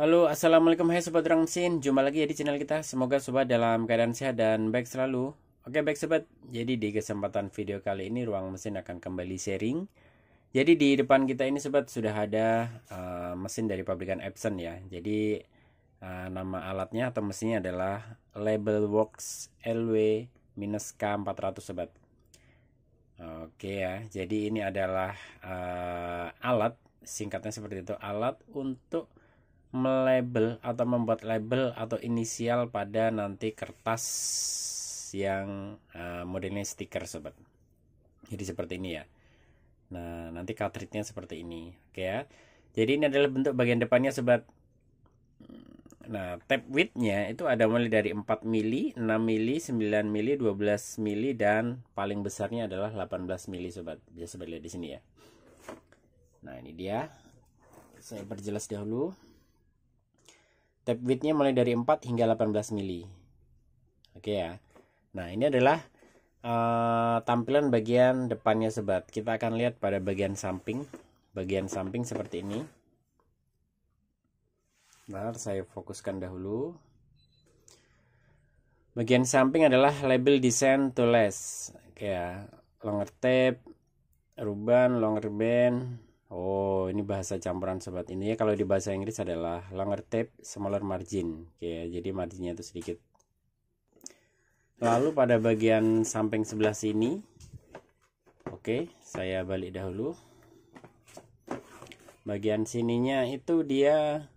Halo, Assalamualaikum Hai Sobat mesin. Jumpa lagi ya di channel kita Semoga Sobat dalam keadaan sehat dan baik selalu Oke baik Sobat, jadi di kesempatan video kali ini Ruang Mesin akan kembali sharing Jadi di depan kita ini Sobat sudah ada uh, mesin dari pabrikan Epson ya Jadi uh, nama alatnya atau mesinnya adalah Label Works LW-K400 Sobat Oke ya, jadi ini adalah uh, alat Singkatnya seperti itu Alat untuk melabel atau membuat label atau inisial pada nanti kertas yang uh, eh, modelnya stiker sobat jadi seperti ini ya nah nanti cartridge seperti ini oke ya jadi ini adalah bentuk bagian depannya sobat nah tab width-nya itu ada mulai dari 4 mili 6 mili 9 mili 12 mili dan paling besarnya adalah 18 mili sobat bisa sobat lihat di sini ya nah ini dia saya perjelas dahulu Tab widthnya mulai dari 4 hingga 18 mili. Oke ya. Nah ini adalah uh, tampilan bagian depannya sebat. Kita akan lihat pada bagian samping. Bagian samping seperti ini. Nah saya fokuskan dahulu. Bagian samping adalah label desain to less. Oke ya. Longer tape, ruban, longer band, Oh, ini bahasa campuran sobat. Ini ya kalau di bahasa Inggris adalah longer tape, smaller margin. Oke, jadi marginnya itu sedikit. Lalu pada bagian samping sebelah sini. Oke, saya balik dahulu. Bagian sininya itu dia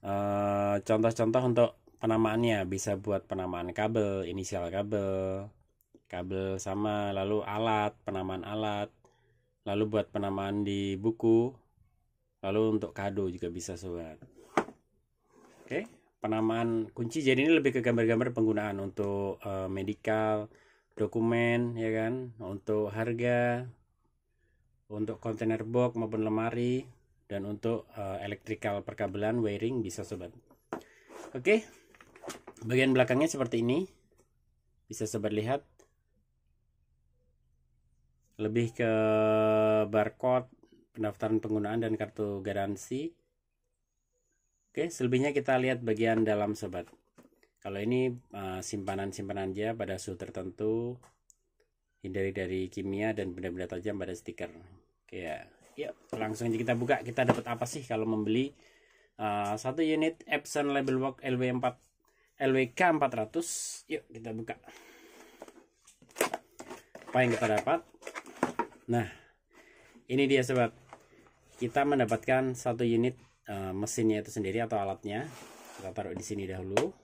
eh, contoh-contoh uh, contoh -contoh untuk penamaannya. Bisa buat penamaan kabel, inisial kabel, kabel sama lalu alat, penamaan alat lalu buat penamaan di buku lalu untuk kado juga bisa sobat oke penamaan kunci jadi ini lebih ke gambar-gambar penggunaan untuk uh, eh, medical dokumen ya kan untuk harga untuk kontainer box maupun lemari dan untuk uh, elektrikal perkabelan wiring bisa sobat oke bagian belakangnya seperti ini bisa sobat lihat lebih ke barcode pendaftaran penggunaan dan kartu garansi oke selebihnya kita lihat bagian dalam sobat kalau ini eh, simpanan-simpanan uh, aja pada suhu tertentu hindari dari kimia dan benda-benda tajam pada stiker oke ya yuk langsung aja kita buka kita dapat apa sih kalau membeli uh, satu unit Epson Label Work LW4 LWK 400 yuk kita buka apa yang kita dapat Nah, ini dia sobat. Kita mendapatkan satu unit e, mesinnya itu sendiri atau alatnya. Kita taruh di sini dahulu.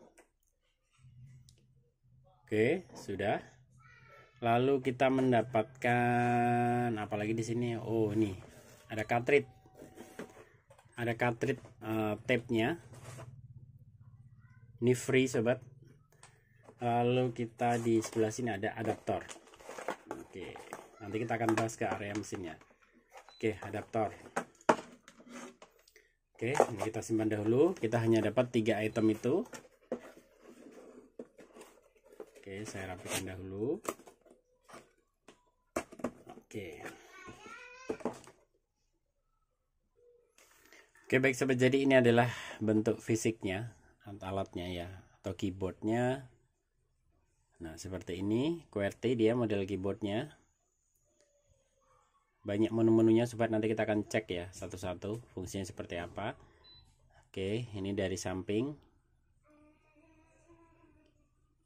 Oke, sudah. Lalu kita mendapatkan apalagi di sini? Oh, nih. Ada cartridge. Ada cartridge uh, tape-nya. Ini free, sobat. Lalu kita di sebelah sini ada adaptor. Oke nanti kita akan bahas ke area mesinnya oke adaptor oke ini kita simpan dahulu kita hanya dapat tiga item itu oke saya rapikan dahulu oke oke baik sobat jadi ini adalah bentuk fisiknya alatnya ya atau keyboardnya nah seperti ini QWERTY dia model keyboardnya banyak menu-menunya sobat nanti kita akan cek ya satu-satu fungsinya seperti apa oke ini dari samping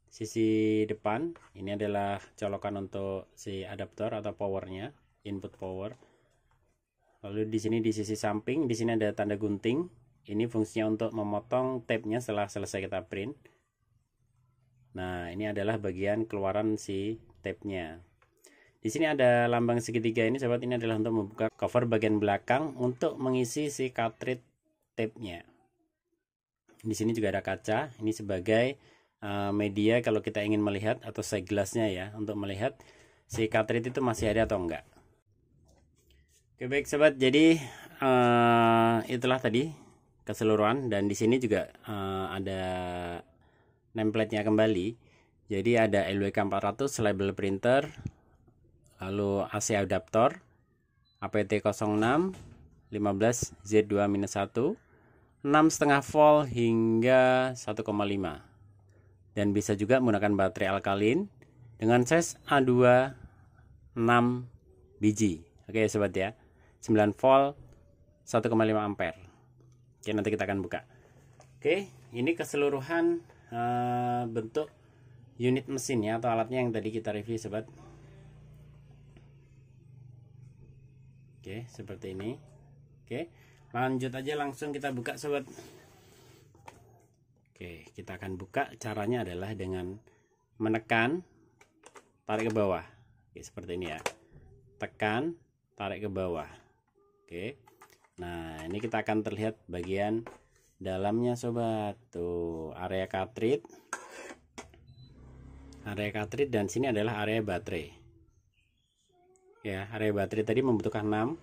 sisi depan ini adalah colokan untuk si adaptor atau powernya input power lalu di sini di sisi samping di sini ada tanda gunting ini fungsinya untuk memotong tape-nya setelah selesai kita print nah ini adalah bagian keluaran si tape-nya di sini ada lambang segitiga ini sahabat ini adalah untuk membuka cover bagian belakang untuk mengisi si cartridge tape-nya. Di sini juga ada kaca, ini sebagai uh, media kalau kita ingin melihat atau side glassnya ya untuk melihat si cartridge itu masih ada atau enggak. Oke baik sahabat, jadi uh, itulah tadi keseluruhan dan di sini juga uh, ada template-nya kembali. Jadi ada LWK 400 label printer lalu AC adaptor APT06 15Z2-1 6,5 volt hingga 1,5 dan bisa juga menggunakan baterai alkalin dengan size A2 6 biji oke sobat ya 9 volt 1,5 ampere oke nanti kita akan buka oke ini keseluruhan uh, bentuk unit mesin ya atau alatnya yang tadi kita review sobat Oke, seperti ini. Oke. Lanjut aja langsung kita buka sobat. Oke, kita akan buka caranya adalah dengan menekan tarik ke bawah. Oke, seperti ini ya. Tekan, tarik ke bawah. Oke. Nah, ini kita akan terlihat bagian dalamnya sobat. Tuh, area cartridge. Area cartridge dan sini adalah area baterai ya area baterai tadi membutuhkan 6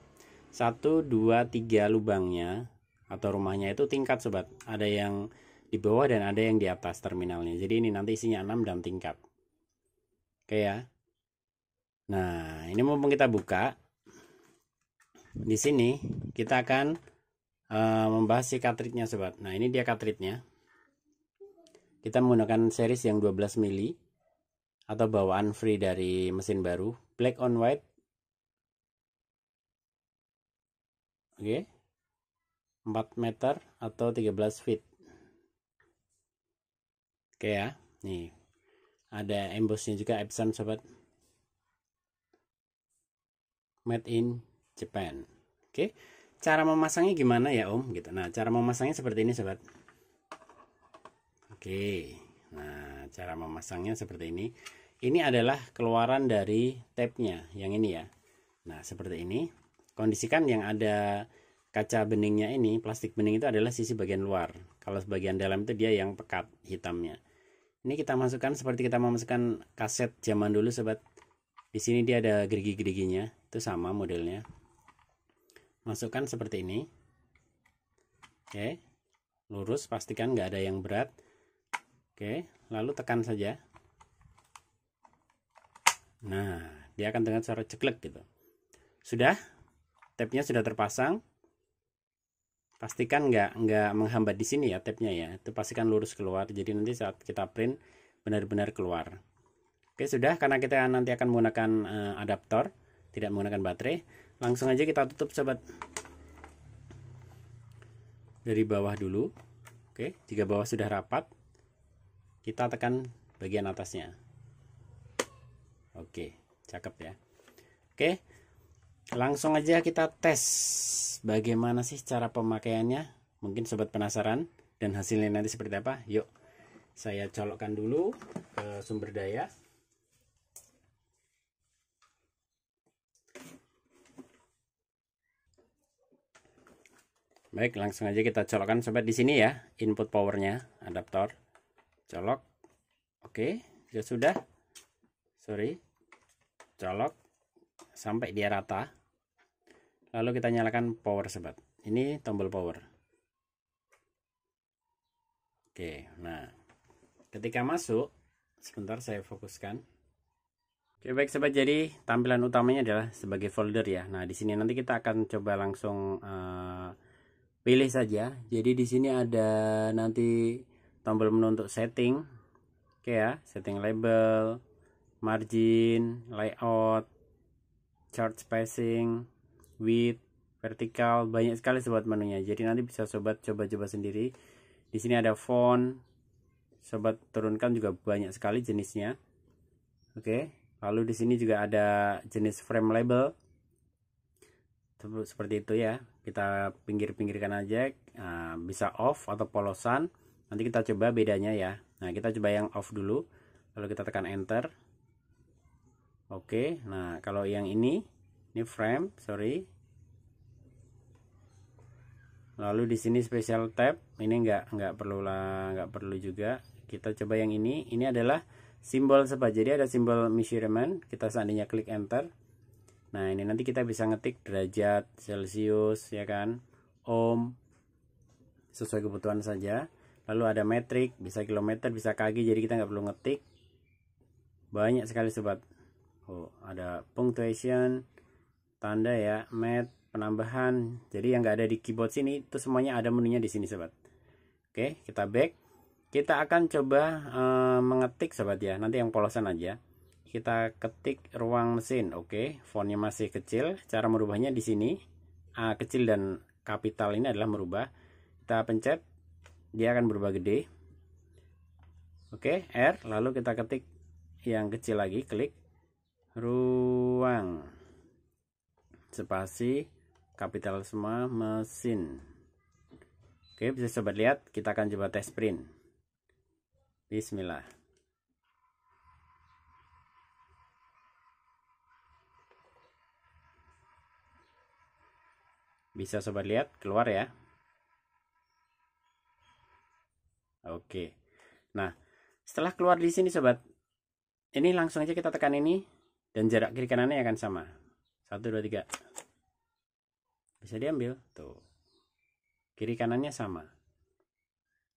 1, 2, 3 lubangnya atau rumahnya itu tingkat sobat ada yang di bawah dan ada yang di atas terminalnya jadi ini nanti isinya 6 dan tingkat oke ya nah ini mumpung kita buka di sini kita akan uh, membahas si cartridge sobat nah ini dia cartridge kita menggunakan series yang 12 mili atau bawaan free dari mesin baru black on white Oke. Okay. 4 meter atau 13 feet. Oke ya. Nih. Ada embossnya juga Epson sobat. Made in Japan. Oke. Cara memasangnya gimana ya Om gitu. Nah, cara memasangnya seperti ini sobat. Oke. Nah, cara memasangnya seperti ini. Ini adalah keluaran dari tape-nya, yang ini ya. Nah, seperti ini kondisikan yang ada kaca beningnya ini plastik bening itu adalah sisi bagian luar kalau sebagian dalam itu dia yang pekat hitamnya ini kita masukkan seperti kita memasukkan kaset zaman dulu sobat di sini dia ada gerigi-geriginya itu sama modelnya masukkan seperti ini oke lurus pastikan nggak ada yang berat oke lalu tekan saja nah dia akan dengar suara ceklek gitu sudah tabnya sudah terpasang pastikan nggak nggak menghambat di sini ya tapnya ya itu pastikan lurus keluar jadi nanti saat kita print benar-benar keluar oke sudah karena kita nanti akan menggunakan uh, adaptor tidak menggunakan baterai langsung aja kita tutup sobat dari bawah dulu oke jika bawah sudah rapat kita tekan bagian atasnya oke cakep ya oke langsung aja kita tes bagaimana sih cara pemakaiannya mungkin sobat penasaran dan hasilnya nanti seperti apa yuk saya colokkan dulu ke sumber daya baik langsung aja kita colokkan sobat di sini ya input powernya adaptor colok oke ya sudah sorry colok sampai dia rata lalu kita nyalakan power sobat ini tombol power oke nah ketika masuk sebentar saya fokuskan oke baik sobat jadi tampilan utamanya adalah sebagai folder ya nah di sini nanti kita akan coba langsung uh, pilih saja jadi di sini ada nanti tombol menu untuk setting oke ya setting label margin layout chart spacing width, vertikal, banyak sekali sobat menunya. Jadi nanti bisa sobat coba-coba sendiri. Di sini ada font. Sobat turunkan juga banyak sekali jenisnya. Oke. Lalu di sini juga ada jenis frame label. Seperti itu ya. Kita pinggir-pinggirkan aja. Nah, bisa off atau polosan. Nanti kita coba bedanya ya. Nah, kita coba yang off dulu. Lalu kita tekan enter. Oke. Nah, kalau yang ini ini frame sorry lalu di sini special tab ini nggak nggak perlu lah nggak perlu juga kita coba yang ini ini adalah simbol sebab jadi ada simbol measurement kita seandainya klik enter nah ini nanti kita bisa ngetik derajat celcius ya kan ohm sesuai kebutuhan saja lalu ada metrik bisa kilometer bisa kaki jadi kita nggak perlu ngetik banyak sekali sobat oh ada punctuation tanda ya med penambahan jadi yang nggak ada di keyboard sini itu semuanya ada menunya di sini sobat oke kita back kita akan coba uh, mengetik sobat ya nanti yang polosan aja kita ketik ruang mesin oke fontnya masih kecil cara merubahnya di sini A kecil dan kapital ini adalah merubah kita pencet dia akan berubah gede oke R lalu kita ketik yang kecil lagi klik ruang spasi kapital semua mesin oke bisa sobat lihat kita akan coba tes print bismillah bisa sobat lihat keluar ya oke nah setelah keluar di sini sobat ini langsung aja kita tekan ini dan jarak kiri kanannya akan sama satu dua tiga bisa diambil tuh kiri kanannya sama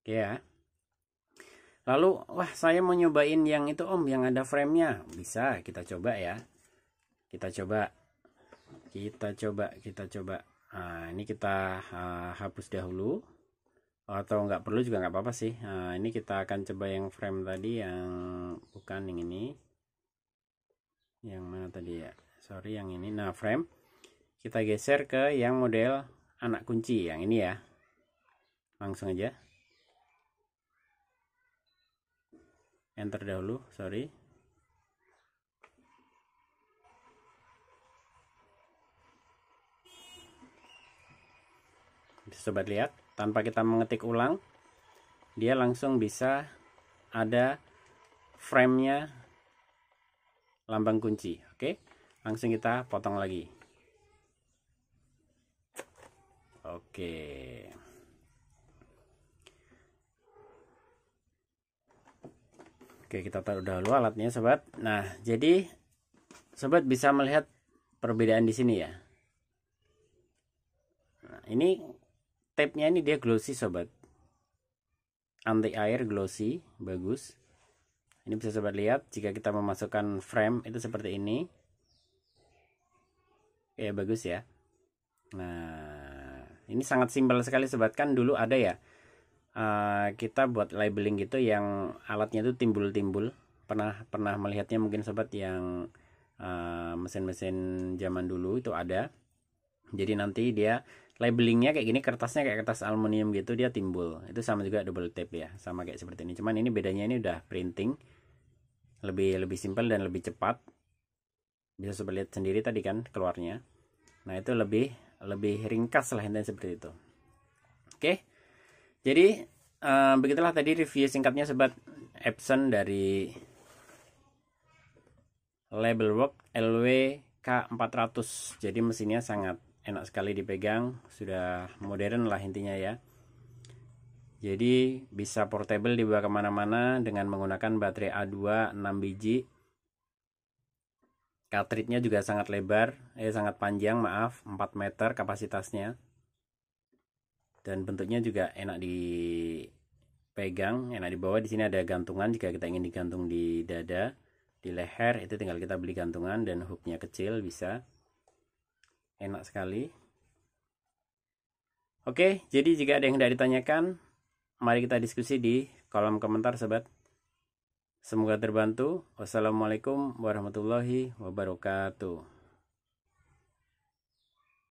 oke ya lalu wah saya mau nyobain yang itu om yang ada framenya bisa kita coba ya kita coba kita coba kita coba nah, ini kita uh, hapus dahulu atau nggak perlu juga nggak apa-apa sih nah, ini kita akan coba yang frame tadi yang bukan yang ini yang mana tadi ya sorry yang ini nah frame kita geser ke yang model anak kunci yang ini ya langsung aja enter dahulu sorry bisa sobat lihat tanpa kita mengetik ulang dia langsung bisa ada framenya lambang kunci oke okay? langsung kita potong lagi oke oke kita taruh dahulu alatnya sobat nah jadi sobat bisa melihat perbedaan di sini ya nah, ini tape-nya ini dia glossy sobat anti air glossy bagus ini bisa sobat lihat jika kita memasukkan frame itu seperti ini ya bagus ya nah ini sangat simpel sekali sobat kan dulu ada ya uh, kita buat labeling gitu yang alatnya itu timbul-timbul pernah pernah melihatnya mungkin sobat yang eh, mesin-mesin uh, zaman dulu itu ada jadi nanti dia labelingnya kayak gini kertasnya kayak kertas aluminium gitu dia timbul itu sama juga double tape ya sama kayak seperti ini cuman ini bedanya ini udah printing lebih lebih simpel dan lebih cepat bisa sobat lihat sendiri tadi kan keluarnya nah itu lebih lebih ringkas lah intinya seperti itu oke jadi um, begitulah tadi review singkatnya sobat Epson dari label work LWK400 jadi mesinnya sangat enak sekali dipegang sudah modern lah intinya ya jadi bisa portable dibawa kemana-mana dengan menggunakan baterai A2 6 biji Cartridge-nya juga sangat lebar, eh sangat panjang, maaf, 4 meter kapasitasnya. Dan bentuknya juga enak dipegang, enak dibawa. Di sini ada gantungan jika kita ingin digantung di dada, di leher itu tinggal kita beli gantungan dan hooknya kecil bisa. Enak sekali. Oke, jadi jika ada yang tidak ditanyakan, mari kita diskusi di kolom komentar sobat. Semoga terbantu. Wassalamualaikum warahmatullahi wabarakatuh.